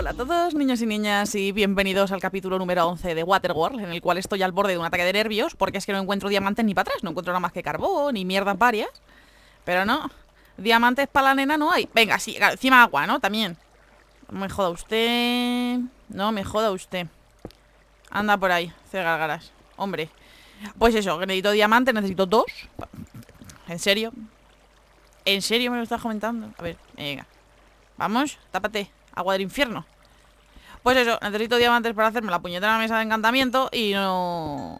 Hola a todos, niños y niñas, y bienvenidos al capítulo número 11 de Waterworld, en el cual estoy al borde de un ataque de nervios, porque es que no encuentro diamantes ni para atrás, no encuentro nada más que carbón y mierdas varias. Pero no, diamantes para la nena no hay. Venga, sí, encima agua, ¿no? También. me joda usted. No me joda usted. Anda por ahí, cegargaras Hombre. Pues eso, que necesito diamantes, necesito dos. ¿En serio? ¿En serio me lo estás comentando? A ver, venga. Vamos, tápate. Agua del infierno Pues eso, necesito diamantes para hacerme la puñetera la mesa de encantamiento Y no...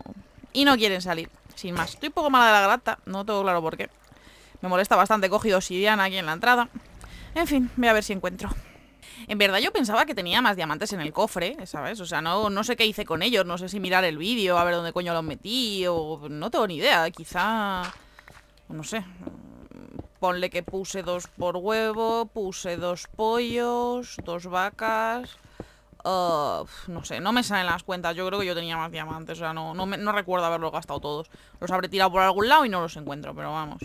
Y no quieren salir Sin más, estoy un poco mala de la grata No tengo claro por qué Me molesta bastante, he cogido obsidiana aquí en la entrada En fin, voy a ver si encuentro en verdad yo pensaba que tenía más diamantes en el cofre, ¿sabes? O sea, no, no sé qué hice con ellos, no sé si mirar el vídeo, a ver dónde coño los metí, o no tengo ni idea, quizá... No sé, ponle que puse dos por huevo, puse dos pollos, dos vacas... Ah, no sé, no me salen las cuentas. Yo creo que yo tenía más diamantes. O sea, no, no, recuerdo haberlos gastado todos. Los habré tirado por algún lado y no los encuentro, pero vamos.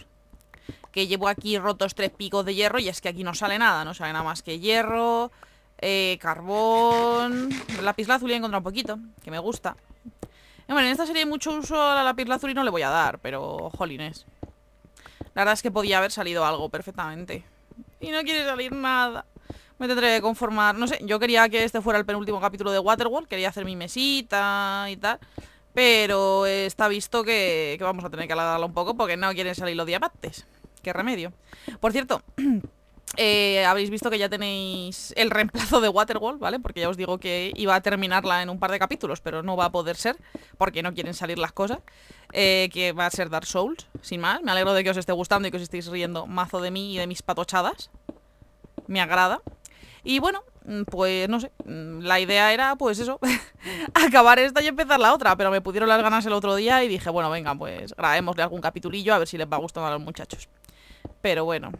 Que llevo aquí rotos tres picos de hierro y es que aquí no sale nada. No sale nada más que hierro, eh, carbón... Lápiz lazuli he encontrado un poquito, que me gusta. Bueno, en esta serie hay mucho uso a la lápiz y no le voy a dar, pero jolines. La verdad es que podía haber salido algo perfectamente. Y no quiere salir nada. Me tendré que conformar. No sé, yo quería que este fuera el penúltimo capítulo de Waterworld. Quería hacer mi mesita y tal. Pero está visto que, vamos a tener que alargarlo un poco porque no quieren salir los diamantes. Qué remedio. Por cierto... Eh, habéis visto que ya tenéis el reemplazo de Waterwall, ¿vale? Porque ya os digo que iba a terminarla en un par de capítulos, pero no va a poder ser, porque no quieren salir las cosas. Eh, que va a ser Dark Souls, sin más. Me alegro de que os esté gustando y que os estéis riendo mazo de mí y de mis patochadas. Me agrada. Y bueno, mm, pues no sé, mm, la idea era pues eso, acabar esta y empezar la otra, pero me pudieron las ganas el otro día y dije, bueno, venga, pues grabémosle algún capitulillo a ver si les va gustando a los muchachos. Pero bueno,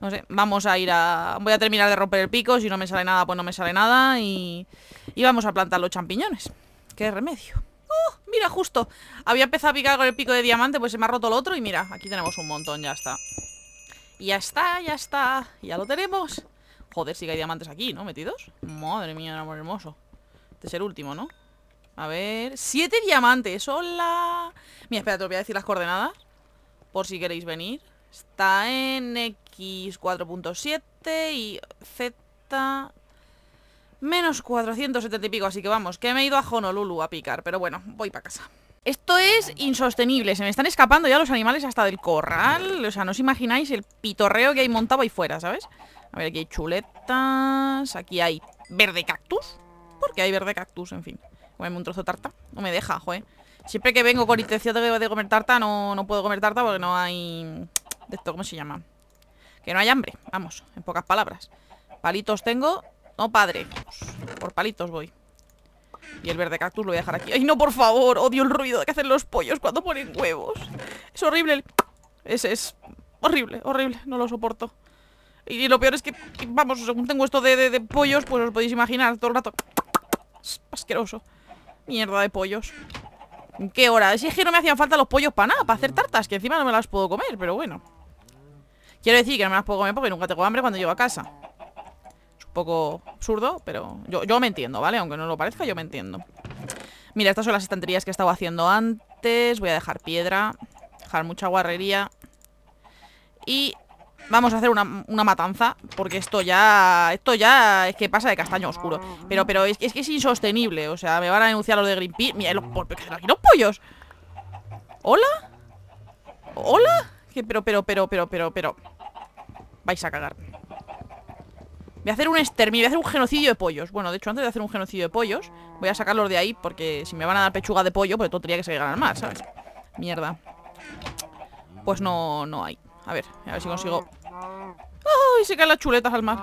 no sé, vamos a ir a... Voy a terminar de romper el pico, si no me sale nada, pues no me sale nada y, vamos a plantar los champiñones. ¡Qué remedio! ¡Oh! Mira, justo. Había empezado a picar con el pico de diamante, pues se me ha roto el otro y mira, aquí tenemos un montón, ya está. ya está, ya está. Ya lo tenemos. Joder, sí hay diamantes aquí, ¿no? ¿Metidos? Madre mía, amor hermoso. Este es el último, ¿no? A ver... ¡Siete diamantes! ¡Hola! Mira, espera, te voy a decir las coordenadas. Por si queréis venir. Está en... X 4.7 y Z menos 470 y pico. Así que vamos, que me he ido a Honolulu a picar, pero bueno, voy para casa. Esto es insostenible, se me están escapando ya los animales hasta del corral O sea, no os imagináis el pitorreo que hay montado ahí fuera, ¿sabes? A ver, aquí hay chuletas, aquí hay verde cactus Porque hay verde cactus, en fin comerme un trozo de tarta, no me deja, joder Siempre que vengo con intención de comer tarta no, no puedo comer tarta porque no hay... De esto, ¿cómo se llama? Que no hay hambre, vamos, en pocas palabras Palitos tengo, no padre Por palitos voy Y el verde cactus lo voy a dejar aquí ¡Ay no, por favor! Odio el ruido que hacen los pollos cuando ponen huevos Es horrible el... es, es horrible, horrible, no lo soporto y, lo peor es que, vamos, según tengo esto de, pollos Pues os podéis imaginar todo el rato Asqueroso Mierda de pollos ¿Qué hora? Si es que no me hacían falta los pollos para nada, para hacer tartas Que encima no me las puedo comer, pero bueno Quiero decir que no me las puedo comer porque nunca tengo hambre cuando llego a casa. Es un poco absurdo, pero yo, me entiendo, ¿vale? Aunque no lo parezca, yo me entiendo. Mira, estas son las estanterías que he estado haciendo antes. Voy a dejar piedra, dejar mucha guarrería. Y vamos a hacer una, matanza Porque esto ya... Esto ya es que pasa de castaño oscuro Pero, pero es, que es insostenible O sea, me van a denunciar lo de Greenpeace Mira, los, aquí los pollos ¿Hola? ¿Hola? pero, pero, pero, pero, pero, pero... Vais a cagar Voy a hacer un exterminio, voy a hacer un genocidio de pollos Bueno, de hecho, antes de hacer un genocidio de pollos Voy a sacarlos de ahí porque si me van a dar pechuga de pollo Pues todo tendría que seguir al mar, ¿sabes? Mierda Pues no, no hay A ver, a ver si consigo ¡Ay! Se caen las chuletas al mar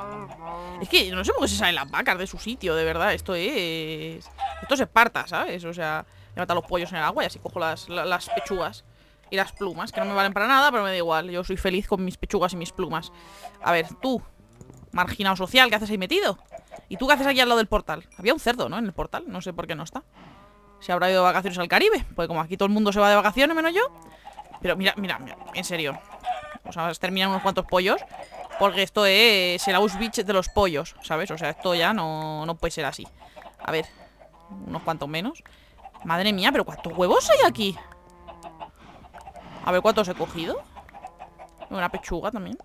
Es que no sé por qué se salen las vacas de su sitio, de verdad Esto es... Esto es Esparta, ¿sabes? O sea, mata los pollos en el agua y así cojo las, las pechugas y las plumas, que no me valen para nada, pero me da igual. Yo soy feliz con mis pechugas y mis plumas. A ver, tú, marginado social, ¿qué haces ahí metido? ¿Y tú qué haces aquí al lado del portal? Había un cerdo, ¿no? En el portal, no sé por qué no está. Se habrá ido de vacaciones al Caribe. Pues como aquí todo el mundo se va de vacaciones, menos yo. Pero mira, mira, mira, en serio. O sea, terminan unos cuantos pollos. Porque esto es el Auschwitz de los pollos, ¿sabes? O sea, esto ya no, no puede ser así. A ver, unos cuantos menos. Madre mía, pero ¿cuántos huevos hay aquí? A ver cuántos he cogido. Una pechuga también.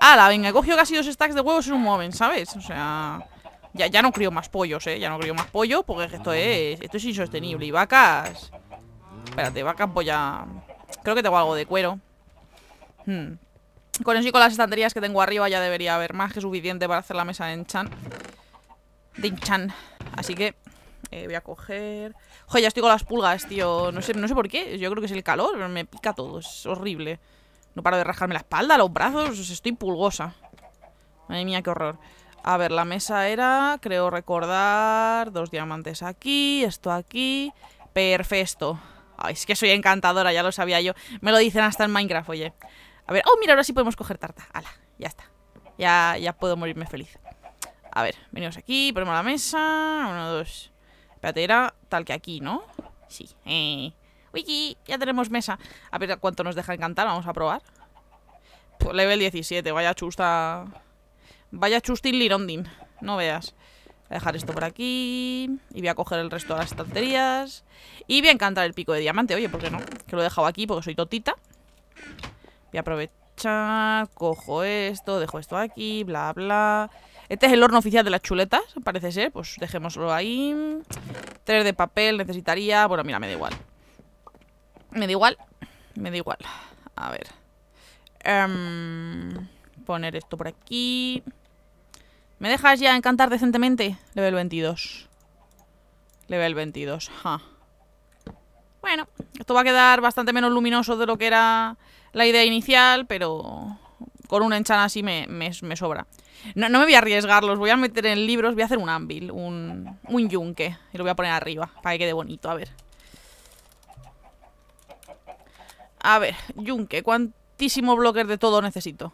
la Venga, he cogido casi dos stacks de huevos en un moment, ¿sabes? O sea... Ya, no crío más pollos, ¿eh? Ya no crío más pollo porque esto es... Esto es insostenible. Y vacas... Espérate, vacas voy a... Creo que tengo algo de cuero. Hmm. Con eso y con las estanterías que tengo arriba ya debería haber más que suficiente para hacer la mesa de enchan. De enchan. Así que eh, voy a coger... Joder, ya estoy con las pulgas, tío. No sé, no sé por qué. Yo creo que es el calor, me pica todo. Es horrible. No paro de rajarme la espalda, los brazos. Estoy pulgosa. Madre mía, qué horror. A ver, la mesa era, creo recordar, dos diamantes aquí, esto aquí. Perfecto. Ay, es que soy encantadora, ya lo sabía yo. Me lo dicen hasta en Minecraft, oye. A ver, oh, mira, ahora sí podemos coger tarta. Ala, ya está. Ya, ya puedo morirme feliz. A ver, venimos aquí, ponemos la mesa. Uno, dos tal que aquí, ¿no? Sí. Eh. uy ya tenemos mesa. A ver cuánto nos deja encantar, vamos a probar. level 17, vaya chusta. Vaya chustin lirondin, no veas. Voy a dejar esto por aquí. Y voy a coger el resto de las estanterías. Y voy a encantar el pico de diamante, oye, ¿por qué no? Que lo he dejado aquí porque soy totita. Voy a aprovechar. Cojo esto, dejo esto aquí, bla, bla. Este es el horno oficial de las chuletas, parece ser. Pues dejémoslo ahí. Tres de papel necesitaría... Bueno, mira, me da igual. Me da igual. Me da igual. A ver. Em, poner esto por aquí. ¿Me dejas ya encantar decentemente? Level 22. Level 22. Ja. Bueno, esto va a quedar bastante menos luminoso de lo que era la idea inicial, pero con una enchan así me sobra. No, me voy a arriesgar, los voy a meter en libros. Voy a hacer un anvil, un, un yunque. Y lo voy a poner arriba para que quede bonito. A ver. A ver, yunque. ¿Cuántísimo bloques de todo necesito?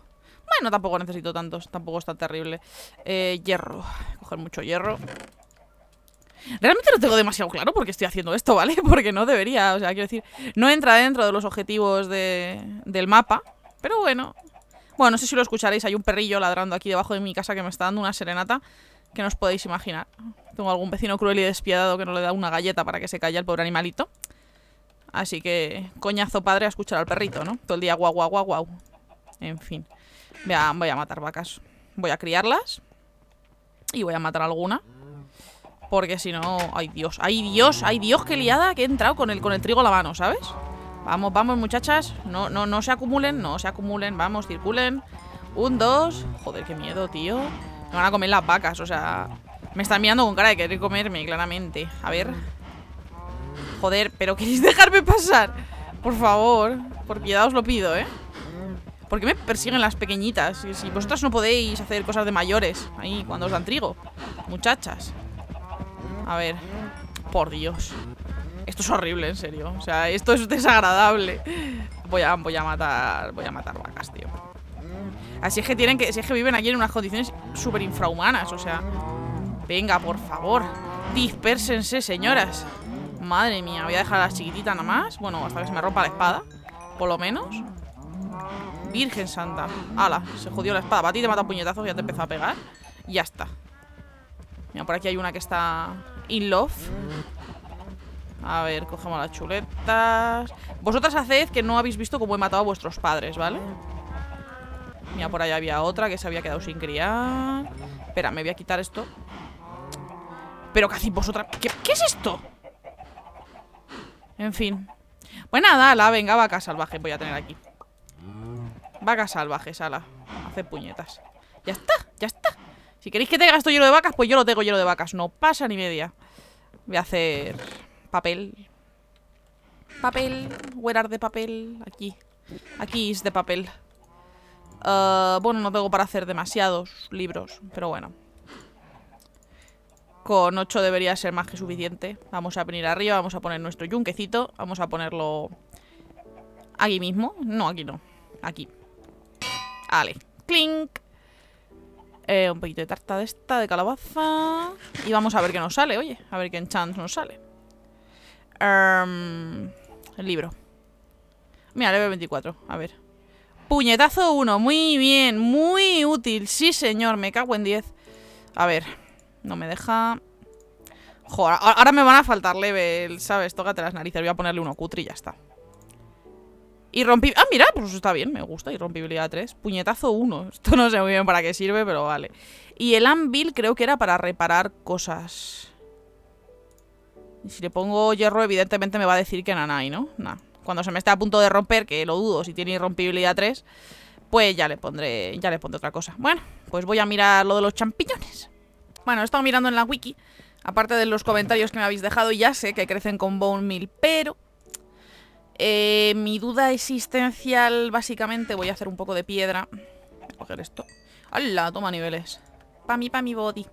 Bueno, tampoco necesito tantos. Tampoco está terrible. Eh, hierro. Coger mucho hierro. Realmente no tengo demasiado claro por qué estoy haciendo esto, ¿vale? Porque no debería, o sea, quiero decir, no entra dentro de los objetivos del mapa, pero bueno, bueno, no sé si lo escucharéis, hay un perrillo ladrando aquí debajo de mi casa que me está dando una serenata que no os podéis imaginar. Tengo algún vecino cruel y despiadado que no le da una galleta para que se calle al pobre animalito. Así que coñazo padre a escuchar al perrito, ¿no? Todo el día guau guau guau guau. En fin. Voy a, voy a matar vacas. Voy a criarlas. Y voy a matar alguna. Porque si no... ¡Ay, Dios! ¡Ay, Dios! ¡Ay, Dios! ¡Qué liada! Que he entrado con el, con el trigo a la mano, ¿sabes? Vamos, vamos, muchachas. No, no, no se acumulen, no se acumulen. Vamos, circulen. Un, dos. Joder, qué miedo, tío. Me van a comer las vacas, o sea... Me están mirando con cara de querer comerme, claramente. A ver. Joder, pero ¿queréis dejarme pasar? Por favor. Por piedad os lo pido, ¿eh? ¿Por qué me persiguen las pequeñitas? Si vosotras no podéis hacer cosas de mayores Ahí, cuando os dan trigo Muchachas A ver Por Dios esto es horrible, en serio. O sea, esto es desagradable. Voy a, voy a matar. Voy a matar vacas, tío. Así es que tienen que. Si es que viven aquí en unas condiciones súper infrahumanas, o sea. Venga, por favor. Dispersense, señoras. Madre mía, voy a dejar a la chiquitita nada más. Bueno, hasta que se me rompa la espada. Por lo menos. Virgen Santa. ¡Hala! se jodió la espada. Para ti te mata puñetazos, ya te empezó a pegar. ya está. Mira, por aquí hay una que está in love. A ver, cogemos las chuletas. Vosotras haced que no habéis visto cómo he matado a vuestros padres, ¿vale? Mira, por ahí había otra que se había quedado sin criar. Espera, me voy a quitar esto. Pero casi vosotras... ¿Qué, es esto? En fin. Pues nada, la venga, vaca salvaje voy a tener aquí. Vacas salvajes, ala. Hace puñetas. Ya está, ya está. Si queréis que tenga esto hielo de vacas, pues yo lo tengo hielo de vacas. No pasa ni media. Voy a hacer papel. Papel, where de papel? Aquí. Aquí es de papel. Eh, bueno, no tengo para hacer demasiados libros, pero bueno. Con ocho debería ser más que suficiente. Vamos a venir arriba, vamos a poner nuestro yunquecito. Vamos a ponerlo aquí mismo. No, aquí no. Aquí. Vale. Clink. Eh, un poquito de tarta de esta, de calabaza. Y vamos a ver qué nos sale, oye. A ver qué enchant nos sale. Em, el libro. Mira, level 24. A ver. Puñetazo 1. Muy bien. Muy útil. Sí, señor. Me cago en 10. A ver. No me deja... Joder, ahora me van a faltar level, ¿sabes? Tócate las narices. Voy a ponerle uno cutre y ya está. Irrompibilidad. Ah, mira, pues está bien, me gusta. Irrompibilidad 3. Puñetazo 1. Esto no sé muy bien para qué sirve, pero vale. Y el anvil creo que era para reparar cosas. Y si le pongo hierro, evidentemente me va a decir que y ¿no? nada Cuando se me esté a punto de romper, que lo dudo, si tiene irrompibilidad 3, pues ya le pondré ya le pondré otra cosa. Bueno, pues voy a mirar lo de los champiñones. Bueno, he estado mirando en la wiki, aparte de los comentarios que me habéis dejado, y ya sé que crecen con bone meal, pero... Eh, mi duda existencial, básicamente, voy a hacer un poco de piedra. Voy a coger esto. ¡Hala! Toma niveles. Pa' mí pa' mi body.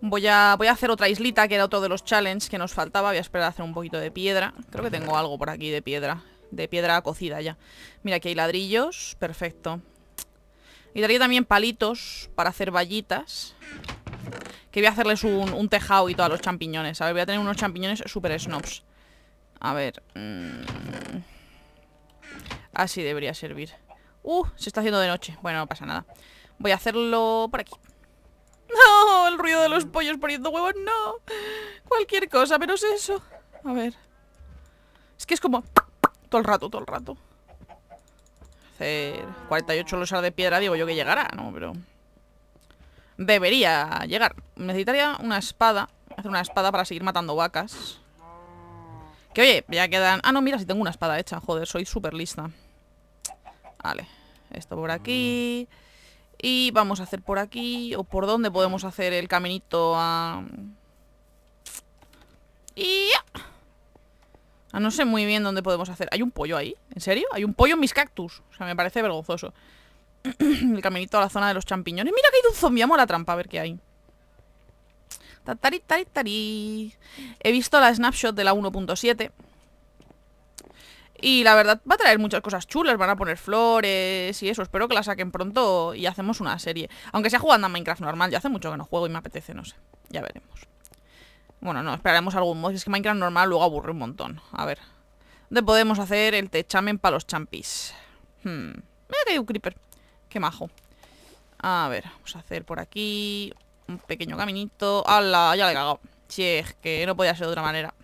Voy a, hacer otra islita, que era otro de los challenges que nos faltaba. Voy a esperar a hacer un poquito de piedra. Creo que tengo algo por aquí de piedra. De piedra cocida ya. Mira, aquí hay ladrillos. Perfecto. Y daría también palitos para hacer vallitas. Que voy a hacerles un, tejado y todo a los champiñones. A ver, voy a tener unos champiñones super snobs. A ver. Mm. Así debería servir. Uh, se está haciendo de noche. Bueno, no pasa nada. Voy a hacerlo por aquí el ruido de los pollos poniendo huevos, no. Cualquier cosa, menos eso. A ver. Es que es como... Todo el rato, todo el rato. Hacer 48 losas de piedra, digo yo que llegará, ¿no? Pero... Debería llegar. Necesitaría una espada. Hacer una espada para seguir matando vacas. Que oye, ya quedan... Ah, no, mira, si tengo una espada hecha. Joder, soy súper lista. Vale. Esto por aquí... Y vamos a hacer por aquí, o por dónde podemos hacer el caminito a... Y... Ah, no sé muy bien dónde podemos hacer. ¿Hay un pollo ahí? ¿En serio? Hay un pollo en mis cactus. O sea, me parece vergonzoso. el caminito a la zona de los champiñones. Mira que hay un zombie. a la trampa, a ver qué hay. Tatari, tari, tari. He visto la snapshot de la 1.7 y la verdad va a traer muchas cosas chulas, van a poner flores y eso, espero que la saquen pronto y hacemos una serie. Aunque sea jugando a Minecraft normal, ya hace mucho que no juego y me apetece, no sé, ya veremos. Bueno, no, esperaremos algún mod, es que Minecraft normal luego aburre un montón. A ver, ¿dónde podemos hacer el techamen para los champis? Mira hmm, Me ha un creeper, qué majo. A ver, vamos a hacer por aquí un pequeño caminito. ¡Hala! Ya le he cagado. Si es que no podía ser de otra manera.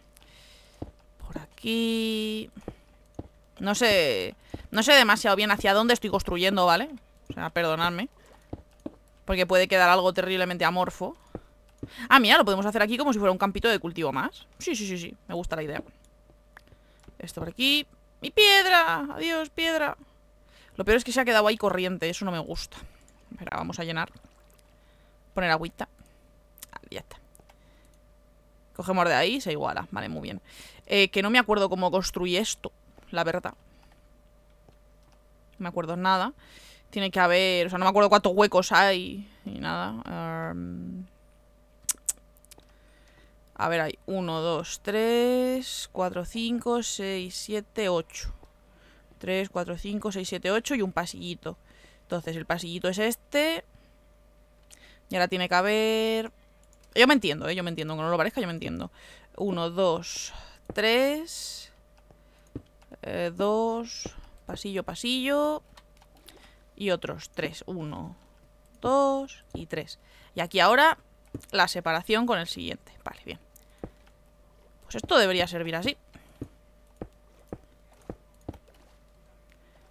Por aquí... No sé... No sé demasiado bien hacia dónde estoy construyendo, ¿vale? O sea, perdonadme. Porque puede quedar algo terriblemente amorfo. Ah, mira, lo podemos hacer aquí como si fuera un campito de cultivo más. Sí, sí, sí, sí. Me gusta la idea. Esto por aquí. ¡Mi piedra! ¡Adiós, piedra! Lo peor es que se ha quedado ahí corriente. Eso no me gusta. Espera, vamos a llenar. Poner agüita. ya está. Cogemos de ahí y se iguala. Vale, muy bien. Eh, que no me acuerdo cómo construí esto la verdad. No me acuerdo nada. Tiene que haber... O sea, no me acuerdo cuántos huecos hay ni nada. Em, a ver, hay 1, 2, 3, 4, 5, 6, 7, 8. 3, 4, 5, 6, 7, 8 y un pasillito. Entonces, el pasillito es este. Y ahora tiene que haber... Yo me entiendo, ¿eh? yo me entiendo. Aunque no lo parezca, yo me entiendo. 1, 2, 3... Eh, dos, pasillo, pasillo. Y otros tres. Uno, dos y tres. Y aquí ahora la separación con el siguiente. Vale, bien. Pues esto debería servir así.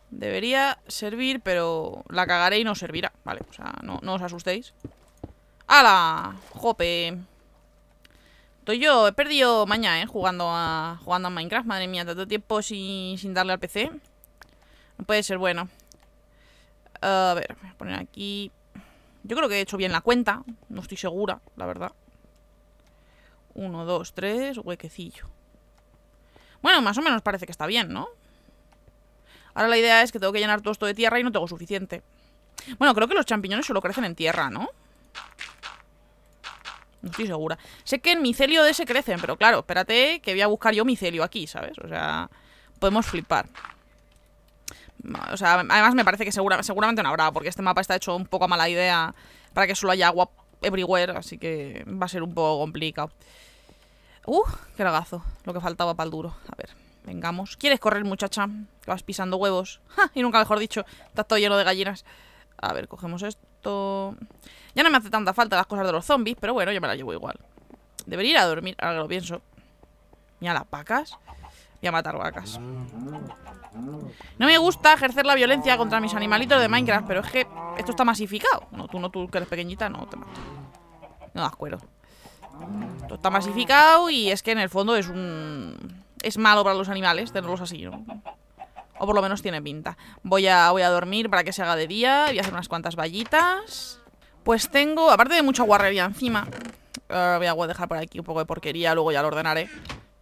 Debería servir, pero la cagaré y no servirá. Vale, o sea, no, no os asustéis. ¡Hala! ¡Jope! Estoy yo, he perdido mañana, ¿eh? Jugando a, jugando a Minecraft, madre mía, tanto tiempo sin, sin darle al PC. No puede ser bueno. A ver, voy a poner aquí... Yo creo que he hecho bien la cuenta, no estoy segura, la verdad. Uno, dos, tres, huequecillo. Bueno, más o menos parece que está bien, ¿no? Ahora la idea es que tengo que llenar todo esto de tierra y no tengo suficiente. Bueno, creo que los champiñones solo crecen en tierra, ¿no? No estoy segura. Sé que en micelio de ese crecen, pero claro, espérate que voy a buscar yo micelio aquí, ¿sabes? O sea, podemos flipar. O sea, además me parece que segura, seguramente no habrá, porque este mapa está hecho un poco a mala idea para que solo haya agua everywhere, así que va a ser un poco complicado. ¡Uh! ¡Qué lagazo! Lo que faltaba para el duro. A ver, vengamos. ¿Quieres correr, muchacha? vas pisando huevos. ¡Ja! Y nunca mejor dicho, está todo lleno de gallinas. A ver, cogemos esto. Ya no me hace tanta falta las cosas de los zombies, pero bueno, ya me las llevo igual. Debería ir a dormir, ahora que lo pienso. a las vacas. Y a matar vacas. No me gusta ejercer la violencia contra mis animalitos de Minecraft, pero es que esto está masificado. No, tú no, tú que eres pequeñita, no te mato. No das cuero. Esto está masificado y es que en el fondo es un... Es malo para los animales tenerlos así, ¿no? O por lo menos tiene pinta. Voy a, voy a dormir para que se haga de día. Voy a hacer unas cuantas vallitas. Pues tengo, aparte de mucha guarrería encima, eh, voy a dejar por aquí un poco de porquería, luego ya lo ordenaré.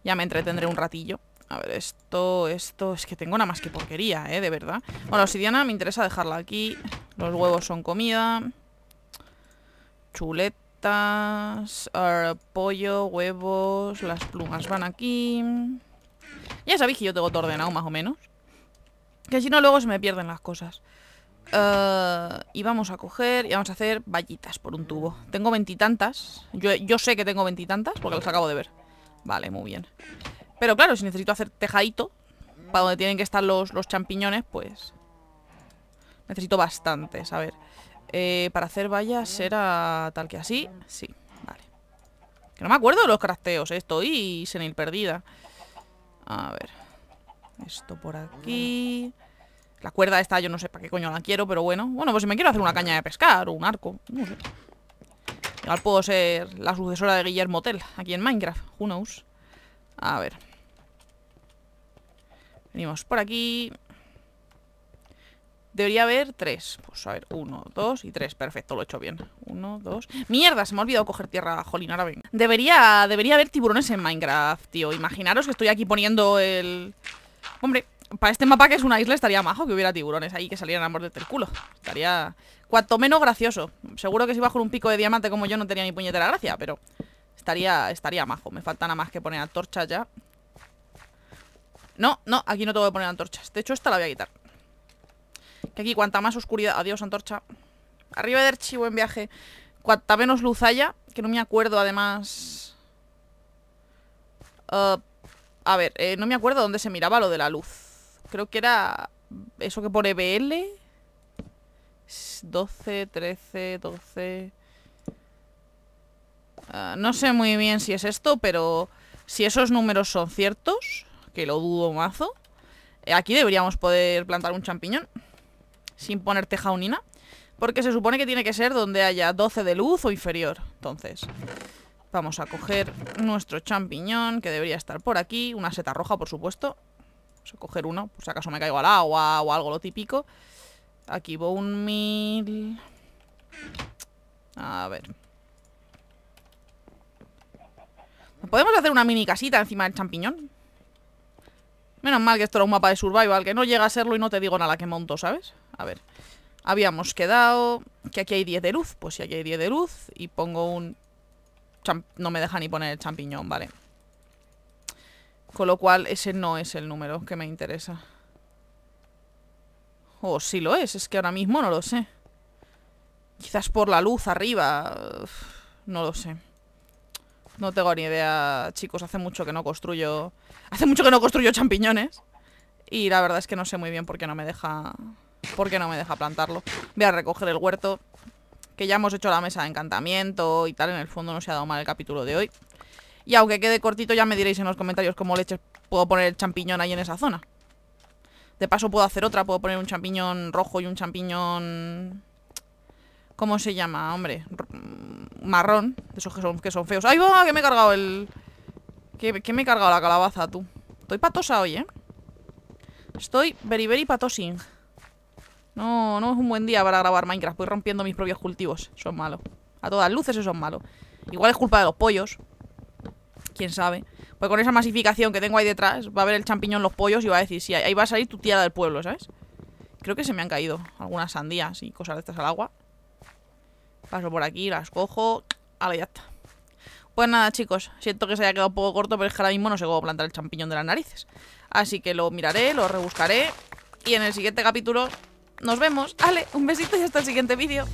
Ya me entretendré un ratillo. A ver, esto, esto, es que tengo nada más que porquería, ¿eh? De verdad. Bueno, obsidiana me interesa dejarla aquí. Los huevos son comida. Chuletas. Eh, pollo, huevos. Las plumas van aquí. Ya sabéis que yo tengo todo ordenado, más o menos. Que si no, luego se me pierden las cosas. Eh, y vamos a coger y vamos a hacer vallitas por un tubo. Tengo veintitantas. Yo, sé que tengo veintitantas porque los acabo de ver. Vale, muy bien. Pero claro, si necesito hacer tejadito, para donde tienen que estar los, los champiñones, pues... Necesito bastantes, a ver. Eh, para hacer vallas era tal que así. Sí, vale. Que no me acuerdo de los crafteos, esto eh, estoy senil perdida. A ver. Esto por aquí. La cuerda esta yo no sé para qué coño la quiero, pero bueno. Bueno, pues si me quiero hacer una caña de pescar o un arco, no sé. Igual puedo ser la sucesora de Guillermo Tell aquí en Minecraft. Who knows? A ver. Venimos por aquí. Debería haber tres. Pues a ver, uno, dos y tres. Perfecto, lo he hecho bien. Uno, dos. ¡Mierda! Se me ha olvidado coger tierra, jolín, ahora venga. Debería, debería haber tiburones en Minecraft, tío. Imaginaros que estoy aquí poniendo el, Hombre, para este mapa que es una isla estaría majo que hubiera tiburones ahí que salieran a morderte el culo. Estaría cuanto menos gracioso. Seguro que si bajo un pico de diamante como yo no tenía ni puñetera gracia, pero estaría, estaría majo. Me falta nada más que poner antorcha ya. No, no, aquí no tengo que poner antorchas. De hecho, esta la voy a quitar. Que aquí cuanta más oscuridad... Adiós, antorcha. Arriba de archivo en viaje. Cuanta menos luz haya, que no me acuerdo además... Uh, a ver, eh, no me acuerdo dónde se miraba lo de la luz. Creo que era eso que pone BL. 12, 13, 12... no sé muy bien si es esto, pero si esos números son ciertos, que lo dudo mazo, eh, aquí deberíamos poder plantar un champiñón sin poner unina, porque se supone que tiene que ser donde haya 12 de luz o inferior, entonces... Vamos a coger nuestro champiñón, que debería estar por aquí. Una seta roja, por supuesto. Vamos a coger uno, por si acaso me caigo al agua o algo lo típico. Aquí voy un mil... A ver. ¿Podemos hacer una mini casita encima del champiñón? Menos mal que esto era un mapa de survival, que no llega a serlo y no te digo nada que monto, ¿sabes? A ver. Habíamos quedado que aquí hay 10 de luz. Pues si aquí hay 10 de luz y pongo un no me deja ni poner el champiñón, vale. Con lo cual ese no es el número que me interesa. O si lo es, es que ahora mismo no lo sé. Quizás por la luz arriba, no lo sé. No tengo ni idea, chicos, hace mucho que no construyo... Hace mucho que no construyo champiñones. Y la verdad es que no sé muy bien por qué no me deja... Por qué no me deja plantarlo. Voy a recoger el huerto que ya hemos hecho la mesa de encantamiento y tal, en el fondo no se ha dado mal el capítulo de hoy. Y aunque quede cortito, ya me diréis en los comentarios cómo leches puedo poner el champiñón ahí en esa zona. De paso puedo hacer otra, puedo poner un champiñón rojo y un champiñón... ¿Cómo se llama, hombre? Marrón, de esos que son, que son feos. ¡Ay, va! Que me he cargado el... Que, me he cargado la calabaza, tú. Estoy patosa hoy, ¿eh? Estoy very, very patosing. No, no es un buen día para grabar Minecraft. Voy rompiendo mis propios cultivos. Eso es malo. A todas luces eso es malo. Igual es culpa de los pollos. Quién sabe. Pues con esa masificación que tengo ahí detrás, va a ver el champiñón los pollos y va a decir, sí, ahí va a salir tu tía del pueblo, ¿sabes? Creo que se me han caído algunas sandías y cosas de estas al agua. Paso por aquí, las cojo. A ya está. Pues nada, chicos, siento que se haya quedado un poco corto, pero es que ahora mismo no sé cómo plantar el champiñón de las narices. Así que lo miraré, lo rebuscaré. Y en el siguiente capítulo nos vemos. Ale, un besito y hasta el siguiente vídeo.